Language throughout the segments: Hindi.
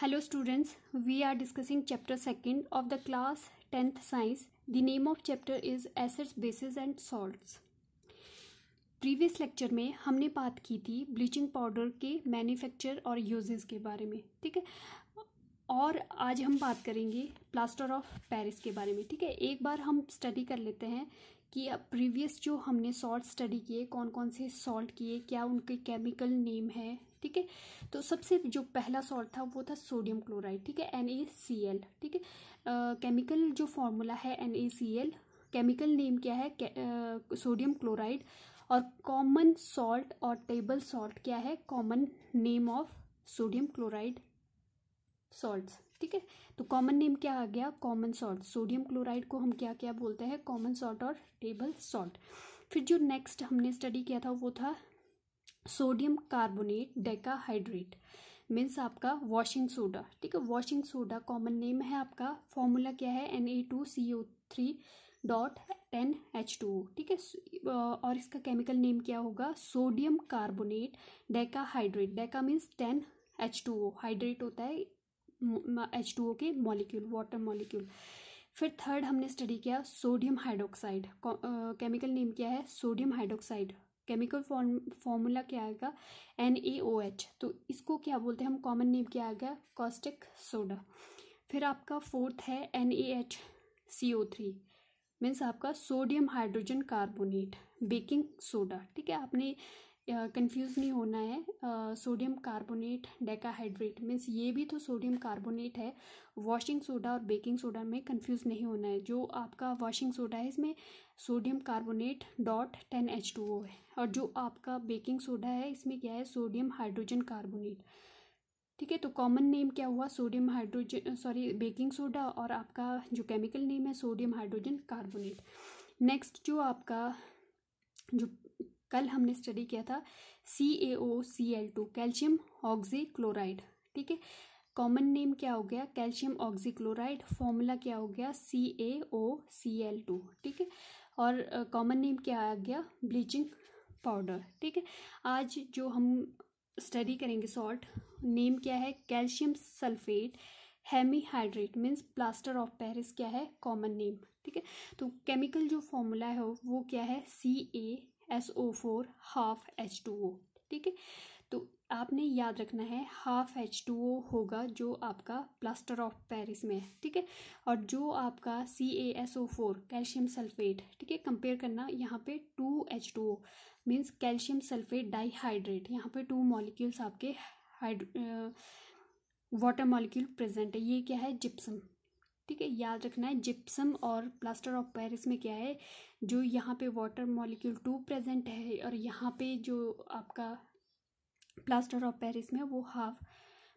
hello students we are discussing chapter second of the class tenth science the name of chapter is acids bases and salts previous lecture में हमने बात की थी ब्लीचिंग पाउडर के मैन्युफैक्चर और यूजेस के बारे में ठीक है और आज हम बात करेंगे प्लास्टर ऑफ पेरिस के बारे में ठीक है एक बार हम स्टडी कर लेते हैं कि प्रीवियस जो हमने सॉल्ट स्टडी किए कौन कौन से सॉल्ट किए क्या उनके केमिकल नेम है ठीक है तो सबसे जो पहला सॉल्ट था वो था सोडियम क्लोराइड ठीक है एन ए सी एल ठीक है केमिकल जो फॉर्मूला है N A C L chemical name क्या है सोडियम क्लोराइड और कॉमन सॉल्ट और टेबल सॉल्ट क्या है common name of sodium chloride salts ठीक है तो कॉमन नेम क्या आ गया कॉमन सॉल्ट सोडियम क्लोराइड को हम क्या क्या बोलते हैं कॉमन सॉल्ट और टेबल सॉल्ट फिर जो नेक्स्ट हमने स्टडी किया था वो था सोडियम कार्बोनेट डेकाहाइड्रेट मीन्स आपका वॉशिंग सोडा ठीक है वॉशिंग सोडा कॉमन नेम है आपका फॉर्मूला क्या है N A two C O three dot ten H two ठीक है और इसका केमिकल नेम क्या होगा sodium carbonate decahydrate deca means ten H two O hydrate होता है एच टू ओ के मॉलिक्यूल वाटर मॉलिक्यूल फिर थर्ड हमने स्टडी किया सोडियम हाइड्रोक्साइड केमिकल नेम क्या है सोडियम हाइड्रोक्साइड केमिकल फॉर्मूला क्या आएगा एन ए ओ एच तो इसको क्या बोलते हैं हम कॉमन नेम क्या आएगा कॉस्टिक सोडा फिर आपका फोर्थ है N A H C O three means आपका sodium hydrogen carbonate baking soda ठीक है आपने कंफ्यूज uh, नहीं होना है सोडियम कार्बोनेट डेकाहाइड्रेट मीन्स ये भी तो सोडियम कार्बोनेट है वॉशिंग सोडा और बेकिंग सोडा में कंफ्यूज नहीं होना है जो आपका वॉशिंग सोडा है इसमें sodium carbonate dot ten H two O है और जो आपका बेकिंग सोडा है इसमें क्या है सोडियम हाइड्रोजन कार्बोनेट ठीक है तो कॉमन नेम क्या हुआ sodium hydrogen sorry baking soda और आपका जो केमिकल नेम है सोडियम हाइड्रोजन कार्बोनेट नेक्स्ट जो आपका जो कल हमने स्टडी किया था C A O C L two calcium oxychloride ठीक है कॉमन नेम क्या हो गया कैल्शियम ऑक्जी क्लोराइड फॉर्मूला क्या हो गया सी A O C L to ठीक है और कॉमन नेम क्या आ गया ब्लीचिंग पाउडर ठीक है आज जो हम स्टडी करेंगे सॉल्ट नेम क्या है calcium sulphate hemihydrate means plaster of Paris क्या है कॉमन नेम ठीक है तो केमिकल जो फॉर्मूला है वो क्या है C A S O four half H two O ठीक है तो आपने याद रखना है हाफ एच टू ओ होगा जो आपका प्लास्टर ऑफ पेरिस में है ठीक है और जो आपका C A S O four calcium sulphate ठीक है कंपेयर करना यहाँ पे two H two O means calcium sulphate dihydrate यहाँ पे टू मॉलिक्यूल्स आपके हाइड्र वाटर मॉलिक्यूल प्रेजेंट है ये क्या है जिप्सम ठीक है याद रखना है जिप्सम और प्लास्टर ऑफ पेरिस में क्या है जो यहाँ पे वाटर मॉलिक्यूल टू प्रेजेंट है और यहाँ पे जो आपका प्लास्टर ऑफ पेरिस में वो हाफ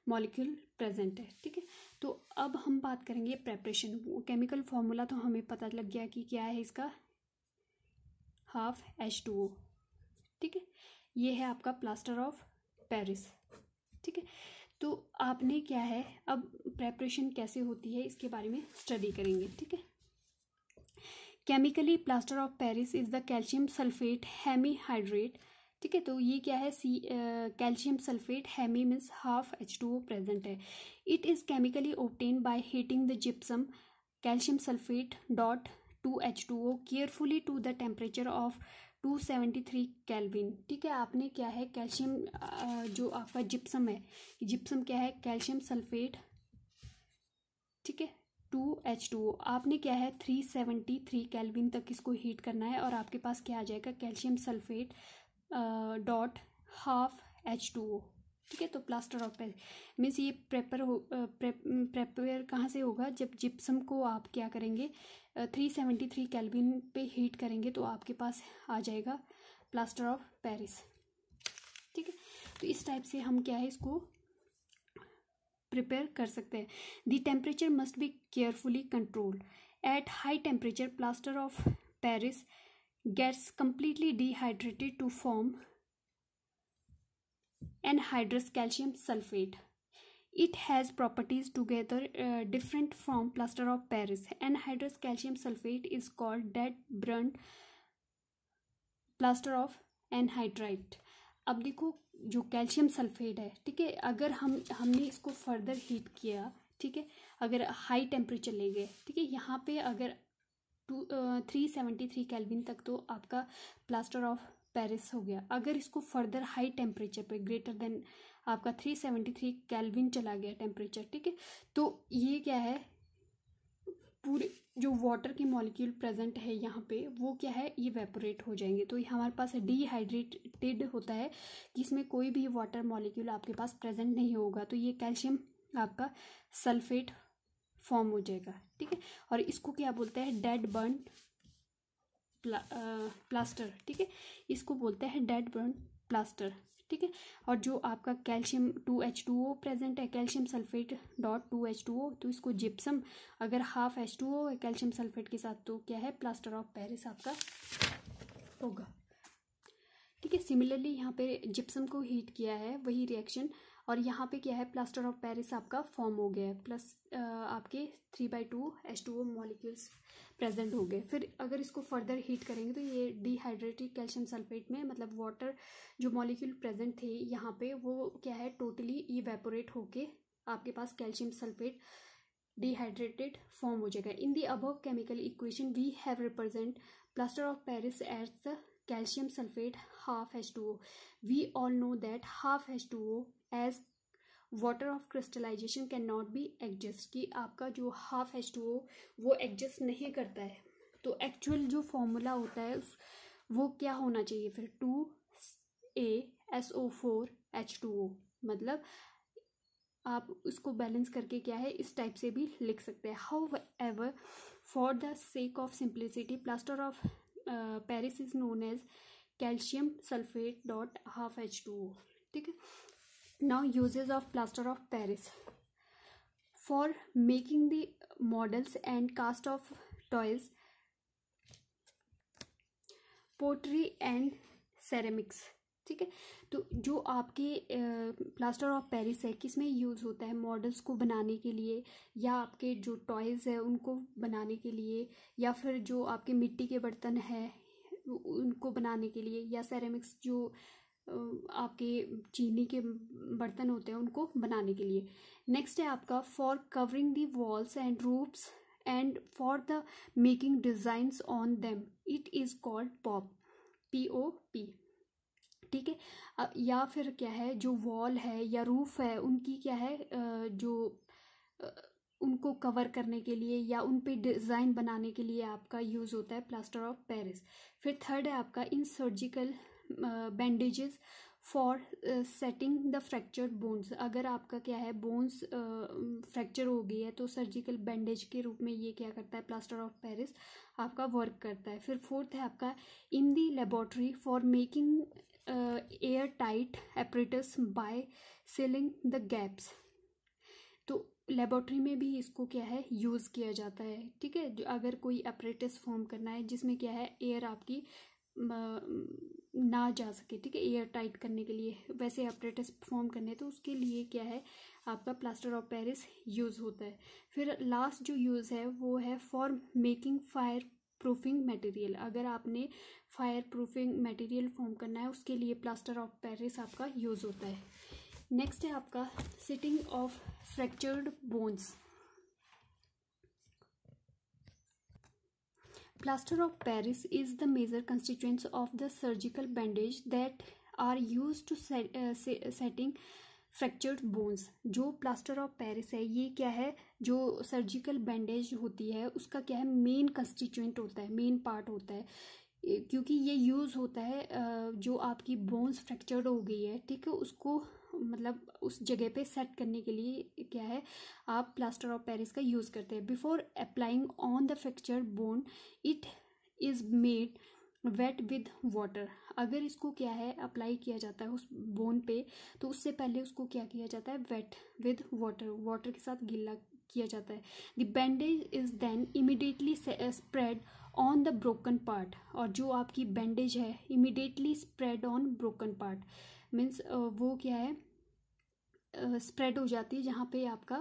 मॉलिक्यूल प्रेजेंट है ठीक है तो अब हम बात करेंगे प्रेपरेशन केमिकल फॉर्मूला तो हमें पता लग गया कि क्या है इसका हाफ एच टू ओ ठीक है ये है आपका प्लास्टर ऑफ पेरिस ठीक है तो आपने क्या है अब प्रेपरेशन कैसे होती है इसके बारे में स्टडी करेंगे ठीक है chemically plaster of Paris is the calcium sulphate hemihydrate ठीक है तो ये क्या है C calcium sulphate hemi means half H two O present है it is chemically obtain by heating the gypsum calcium sulphate dot two H two O carefully to the temperature of two seventy three kelvin ठीक है आपने क्या है कैल्शियम जो आपका जिप्सम है जिप्सम क्या है कैल्शियम सल्फेट ठीक है टू एच टू ओ आपने क्या है थ्री सेवेंटी थ्री कैलविन तक इसको हीट करना है और आपके पास क्या आ जाएगा calcium sulphate dot half H two O ठीक है तो प्लास्टर ऑफ पेरिस मीन्स ये प्रेपर हो प्रेप प्रेपेयर कहाँ से होगा जब जिप्सम को आप क्या करेंगे थ्री सेवेंटी थ्री कैलविन पे हीट करेंगे तो आपके पास आ जाएगा प्लास्टर ऑफ पेरिस ठीक है तो इस टाइप से हम क्या है इसको प्रिपेयर कर सकते हैं the temperature must be carefully controlled at high temperature plaster of Paris gets completely dehydrated to form anhydrous calcium sulfate it has properties together uh, different from plaster of paris anhydrous calcium sulfate is called dead brunt plaster of anhydrite अब देखो जो कैल्शियम सल्फेट है ठीक है अगर हम हमने इसको फर्दर हीट किया ठीक है अगर हाई टेम्परेचर ले गए ठीक है यहाँ पे अगर two three seventy three kelvin तक तो आपका प्लास्टर ऑफ पेरिस हो गया अगर इसको फर्दर हाई टेम्परेचर पे ग्रेटर देन आपका थ्री सेवेंटी थ्री कैलविन चला गया टेम्परेचर ठीक है तो ये क्या है पूरे जो वाटर के मॉलिक्यूल प्रेजेंट है यहाँ पे वो क्या है ये वेपोरेट हो जाएंगे तो ये हमारे पास डिहाइड्रेटेड होता है कि इसमें कोई भी वाटर मॉलिक्यूल आपके पास प्रेजेंट नहीं होगा तो ये कैल्शियम आपका सल्फेट फॉर्म हो जाएगा ठीक है और इसको क्या बोलते हैं डेड बर्न प्ला, प्लास्टर ठीक है इसको बोलते हैं डेड बर्न प्लास्टर ठीक है और जो आपका calcium two H two O present है calcium sulphate dot two H two O तो इसको जिप्सम अगर half H two O calcium sulphate के साथ तो क्या है प्लास्टर ऑफ पेरिस आपका होगा ठीक है सिमिलरली यहाँ पे जिप्सम को हीट किया है वही रिएक्शन और यहाँ पे क्या है प्लास्टर ऑफ पेरिस आपका फॉर्म हो गया है प्लस आपके three by two H two O molecules present हो गए फिर अगर इसको फर्दर हीट करेंगे तो ये डिहाइड्रेटेड कैल्शियम सल्फेट में मतलब वाटर जो मॉलिक्यूल प्रेजेंट थे यहाँ पे वो क्या है टोटली इवेपोरेट होके आपके पास कैल्शियम सल्फेट डिहाइड्रेटेड फॉर्म हो जाएगा in the above chemical equation we have represent plaster of Paris as the calcium sulphate half H two O we all know that half H two O as water of crystallisation can not be adjust कि आपका जो हाफ एच टू ओ वो एडजस्ट नहीं करता है तो एक्चुअल जो फॉर्मूला होता है वो क्या होना चाहिए फिर two A S O four H two O मतलब आप उसको बैलेंस करके क्या है इस टाइप से भी लिख सकते हैं however for the sake of simplicity plaster of Paris is known as calcium sulphate dot half H two O ठीक है now uses of plaster of paris for making the models and cast of toys pottery and ceramics ठीक है तो जो आपके प्लास्टर ऑफ पेरिस है किस में यूज़ होता है मॉडल्स को बनाने के लिए या आपके जो टॉयज़ है उनको बनाने के लिए या फिर जो आपके मिट्टी के बर्तन है उनको बनाने के लिए या सेरेमिक्स जो आपके चीनी के बर्तन होते हैं उनको बनाने के लिए नेक्स्ट है आपका for covering the walls and roofs and for the making designs on them it is called POP P O P ठीक है या फिर क्या है जो वॉल है या रूफ है उनकी क्या है जो उनको कवर करने के लिए या उन पे डिज़ाइन बनाने के लिए आपका यूज़ होता है प्लास्टर ऑफ पेरिस फिर थर्ड है आपका in surgical bandages for setting the fracture bones अगर आपका क्या है बोन्स फ्रैक्चर uh, हो गई है तो सर्जिकल बैंडेज के रूप में ये क्या करता है प्लास्टर ऑफ पेरिस आपका वर्क करता है फिर फोर्थ है आपका in the laboratory for making air tight apparatus by sealing the gaps तो लेबॉर्ट्री में भी इसको क्या है यूज़ किया जाता है ठीक है जो अगर कोई अपरेटस फॉर्म करना है जिसमें क्या है एयर आपकी ना जा सके ठीक है एयर टाइट करने के लिए वैसे अपरेटस परफॉर्म करने तो उसके लिए क्या है आपका प्लास्टर ऑफ पेरिस यूज़ होता है फिर लास्ट जो यूज़ है वो है for making fire proofing material अगर आपने फायर प्रूफिंग मटेरियल फॉर्म करना है उसके लिए प्लास्टर ऑफ पेरिस आपका यूज़ होता है नेक्स्ट है आपका setting of fractured bones plaster of paris is the major constituents of the surgical bandage that are used to set, uh, setting fractured bones जो प्लास्टर ऑफ पेरिस है ये क्या है जो सर्जिकल बैंडेज होती है उसका क्या है मेन कंस्टिट्यूंट होता है मेन पार्ट होता है क्योंकि ये यूज़ होता है जो आपकी बोन्स फ्रैक्चर्ड हो गई है ठीक है उसको मतलब उस जगह पे सेट करने के लिए क्या है आप प्लास्टर ऑफ पेरिस का यूज़ करते हैं before applying on the fracture bone it is made wet with water अगर इसको क्या है अप्लाई किया जाता है उस बोन पे तो उससे पहले उसको क्या किया जाता है वेट विद वाटर वाटर के साथ गिल्ला किया जाता है the bandage is then immediately spread on the broken part और जो आपकी बैंडेज है immediately spread on broken part means वो क्या है स्प्रेड हो जाती है जहाँ पे आपका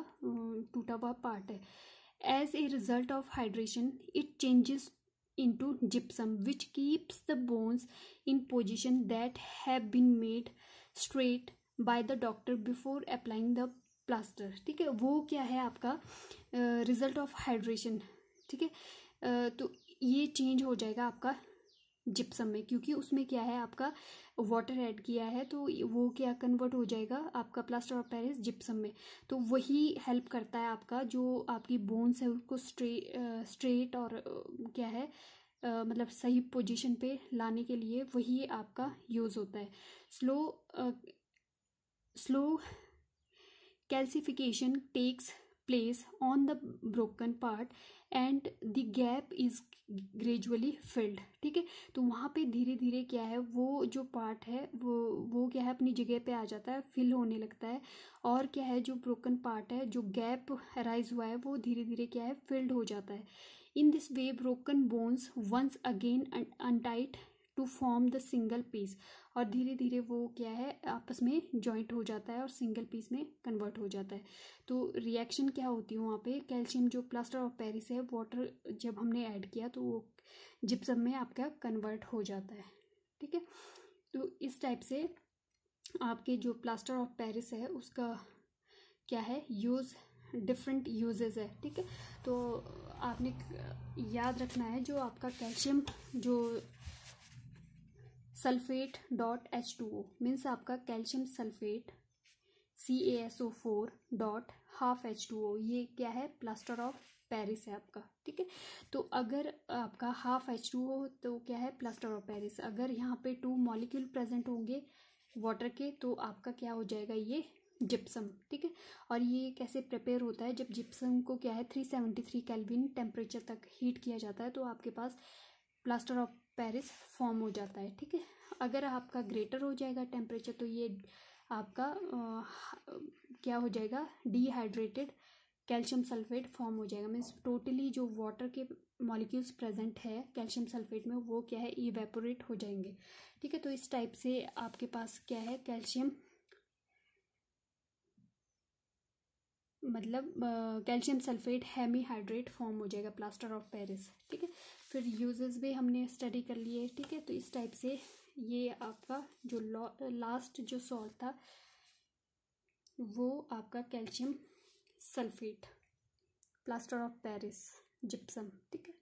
टूटा हुआ पार्ट है as a result of hydration it changes in to gypsum which keeps the bones in position that have been made straight by the doctor before applying the plaster ठीक है वो क्या है आपका रिजल्ट ऑफ हाइड्रेशन ठीक है तो ये चेंज हो जाएगा आपका जिप्सम में क्योंकि उसमें क्या है आपका वाटर ऐड किया है तो वो क्या कन्वर्ट हो जाएगा आपका प्लास्टर ऑफ पेरिस जिप्सम में तो वही हेल्प करता है आपका जो आपकी बोन्स है उसको स्ट्रे स्ट्रेट और क्या है आ, मतलब सही पोजीशन पे लाने के लिए वही आपका यूज़ होता है slow slow calcification takes place on the broken part and the gap is gradually filled ठीक है तो वहाँ पे धीरे धीरे क्या है वो जो पार्ट है वो वो क्या है अपनी जगह पे आ जाता है फिल होने लगता है और क्या है जो ब्रोकन पार्ट है जो गैप राइज हुआ है वो धीरे धीरे क्या है फिल्ड हो जाता है in this way broken bones once again um, unite to form the single piece और धीरे धीरे वो क्या है आपस में जॉइंट हो जाता है और सिंगल पीस में कन्वर्ट हो जाता है तो रिएक्शन क्या होती है वहाँ पे कैल्शियम जो प्लास्टर ऑफ पेरिस है वाटर जब हमने ऐड किया तो वो जिप्सम में आपका कन्वर्ट हो जाता है ठीक है तो इस टाइप से आपके जो प्लास्टर ऑफ पेरिस है उसका क्या है यूज़ डिफरेंट यूजेज है ठीक है तो आपने याद रखना है जो आपका कैल्शियम जो sulphate dot H two O means आपका calcium sulphate C A S O four dot half H two O ये क्या है प्लास्टर ऑफ पेरिस है आपका ठीक है तो अगर आपका हाफ एच टू ओ तो क्या है प्लास्टर ऑफ पेरिस अगर यहाँ पे टू मॉलिक्यूल प्रेजेंट होंगे वाटर के तो आपका क्या हो जाएगा ये जिप्सम ठीक है और ये कैसे प्रिपेयर होता है जब जिप्सम को क्या है three seventy three kelvin temperature तक हीट किया जाता है तो आपके पास प्लास्टर ऑफ पेरिस फॉर्म हो जाता है ठीक है अगर आपका ग्रेटर हो जाएगा टेम्परेचर तो ये आपका आ, क्या हो जाएगा डिहाइड्रेटेड कैल्शियम सल्फेट फॉर्म हो जाएगा मीन्स टोटली जो वाटर के मॉलिक्यूल्स प्रेजेंट है कैल्शियम सल्फेट में वो क्या है इवेपोरेट हो जाएंगे ठीक है तो इस टाइप से आपके पास क्या है कैल्शियम मतलब कैल्शियम सल्फेट हाइड्रेट फॉर्म हो जाएगा प्लास्टर ऑफ पेरिस ठीक है फिर यूजेस भी हमने स्टडी कर लिए ठीक है तो इस टाइप से ये आपका जो लास्ट जो सॉल्ट था वो आपका calcium sulphate plaster of Paris gypsum ठीक है